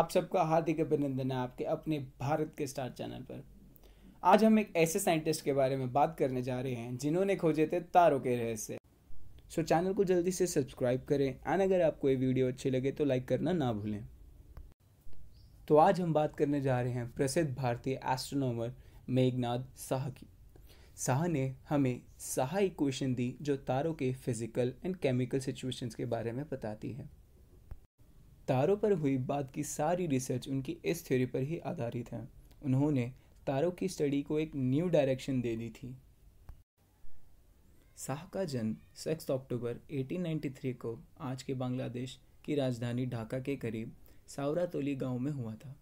आप सबका हार्दिक अभिनंदन है आपके अपने भारत के स्टार चैनल पर आज हम एक ऐसे साइंटिस्ट के बारे में बात करने जा रहे हैं जिन्होंने खोजे थे तारों के रहस्य सो चैनल को जल्दी से सब्सक्राइब करें एंड अगर आपको ये वीडियो अच्छी लगे तो लाइक करना ना भूलें तो आज हम बात करने जा रहे हैं प्रसिद्ध भारतीय एस्ट्रोनॉमर मेघनाथ शाह की शाह ने हमें शाह इक्वेशन दी जो तारों के फिजिकल एंड केमिकल सिचुएशंस के बारे में बताती है तारों पर हुई बाद की सारी रिसर्च उनकी इस थ्योरी पर ही आधारित है उन्होंने तारों की स्टडी को एक न्यू डायरेक्शन दे दी थी शाह का जन्म सिक्स अक्टूबर 1893 को आज के बांग्लादेश की राजधानी ढाका के करीब सावरातोली गांव में हुआ था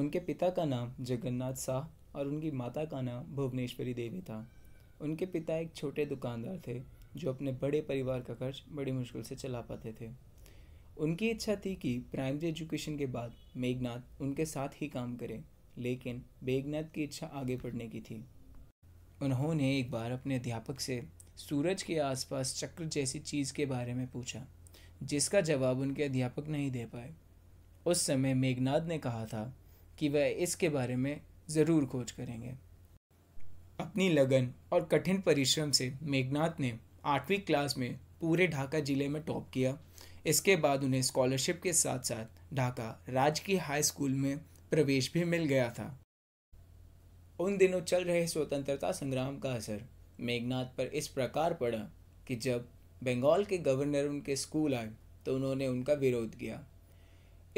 उनके पिता का नाम जगन्नाथ शाह और उनकी माता का नाम भुवनेश्वरी देवी था उनके पिता एक छोटे दुकानदार थे जो अपने बड़े परिवार का खर्च बड़ी मुश्किल से चला पाते थे उनकी इच्छा थी कि प्राइमरी एजुकेशन के बाद मेघनाथ उनके साथ ही काम करें लेकिन मेघनाथ की इच्छा आगे पढ़ने की थी उन्होंने एक बार अपने अध्यापक से सूरज के आसपास चक्र जैसी चीज़ के बारे में पूछा जिसका जवाब उनके अध्यापक नहीं दे पाए उस समय मेघनाथ ने कहा था कि वह इसके बारे में ज़रूर खोज करेंगे अपनी लगन और कठिन परिश्रम से मेघनाथ ने आठवीं क्लास में पूरे ढाका ज़िले में टॉप किया इसके बाद उन्हें स्कॉलरशिप के साथ साथ ढाका राजकीय हाई स्कूल में प्रवेश भी मिल गया था उन दिनों चल रहे स्वतंत्रता संग्राम का असर मेघनाथ पर इस प्रकार पड़ा कि जब बंगाल के गवर्नर उनके स्कूल आए तो उन्होंने उनका विरोध किया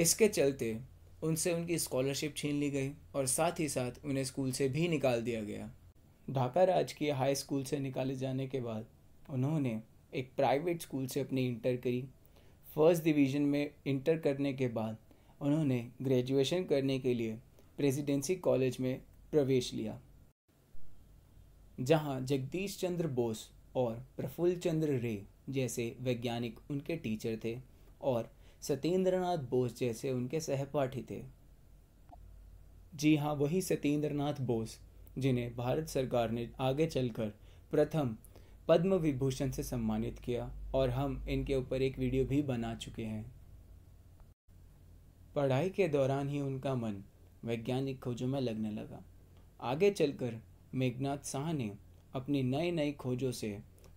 इसके चलते उनसे उनकी स्कॉलरशिप छीन ली गई और साथ ही साथ उन्हें स्कूल से भी निकाल दिया गया ढाका राजकीय हाई स्कूल से निकाले जाने के बाद उन्होंने एक प्राइवेट स्कूल से अपनी इंटर करी फर्स्ट डिवीज़न में इंटर करने के बाद उन्होंने ग्रेजुएशन करने के लिए प्रेसिडेंसी कॉलेज में प्रवेश लिया जहां जगदीश चंद्र बोस और प्रफुल्ल चंद्र रे जैसे वैज्ञानिक उनके टीचर थे और सत्येंद्रनाथ बोस जैसे उनके सहपाठी थे जी हाँ वही सत्येंद्रनाथ बोस जिन्हें भारत सरकार ने आगे चलकर प्रथम पद्म विभूषण से सम्मानित किया और हम इनके ऊपर एक वीडियो भी बना चुके हैं पढ़ाई के दौरान ही उनका मन वैज्ञानिक खोजों में लगने लगा आगे चलकर मेघनाथ शाह ने अपनी नई नई खोजों से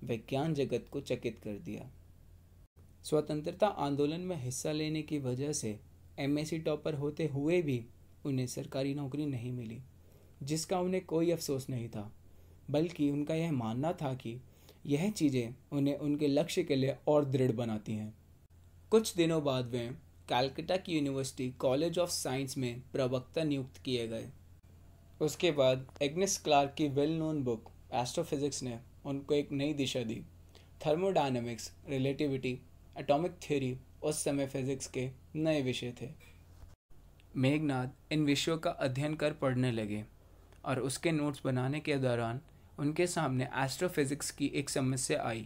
विज्ञान जगत को चकित कर दिया स्वतंत्रता आंदोलन में हिस्सा लेने की वजह से एमएससी टॉपर होते हुए भी उन्हें सरकारी नौकरी नहीं मिली जिसका उन्हें कोई अफसोस नहीं था बल्कि उनका यह मानना था कि यह चीज़ें उन्हें उनके लक्ष्य के लिए और दृढ़ बनाती हैं कुछ दिनों बाद वे कैलकटा की यूनिवर्सिटी कॉलेज ऑफ साइंस में प्रवक्ता नियुक्त किए गए उसके बाद एग्नेस क्लार्क की वेल नोन बुक एस्ट्रोफिजिक्स ने उनको एक नई दिशा दी थर्मोडाइनमिक्स रिलेटिविटी एटॉमिक थ्योरी उस समय फिजिक्स के नए विषय थे मेघनाथ इन विषयों का अध्ययन कर पढ़ने लगे और उसके नोट्स बनाने के दौरान उनके सामने एस्ट्रोफिज़िक्स की एक समस्या आई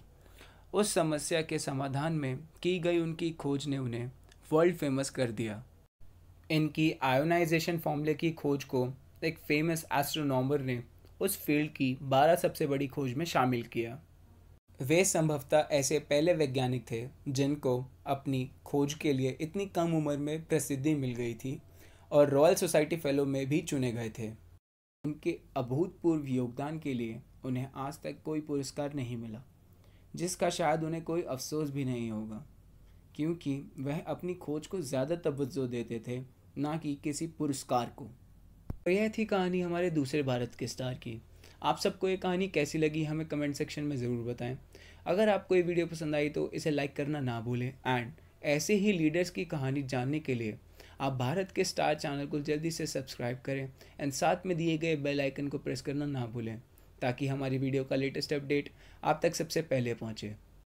उस समस्या के समाधान में की गई उनकी खोज ने उन्हें वर्ल्ड फेमस कर दिया इनकी आयोनाइजेशन फॉर्मूले की खोज को एक फेमस एस्ट्रोनॉमर ने उस फील्ड की 12 सबसे बड़ी खोज में शामिल किया वे संभवतः ऐसे पहले वैज्ञानिक थे जिनको अपनी खोज के लिए इतनी कम उम्र में प्रसिद्धि मिल गई थी और रॉयल सोसाइटी फेलो में भी चुने गए थे उनके अभूतपूर्व योगदान के लिए उन्हें आज तक कोई पुरस्कार नहीं मिला जिसका शायद उन्हें कोई अफसोस भी नहीं होगा क्योंकि वह अपनी खोज को ज़्यादा तवज्जो देते थे ना कि किसी पुरस्कार को तो यह थी कहानी हमारे दूसरे भारत के स्टार की आप सबको ये कहानी कैसी लगी हमें कमेंट सेक्शन में ज़रूर बताएं अगर आपको ये वीडियो पसंद आई तो इसे लाइक करना ना भूलें एंड ऐसे ही लीडर्स की कहानी जानने के लिए आप भारत के स्टार चैनल को जल्दी से सब्सक्राइब करें एंड साथ में दिए गए बेल आइकन को प्रेस करना ना भूलें ताकि हमारी वीडियो का लेटेस्ट अपडेट आप तक सबसे पहले पहुँचे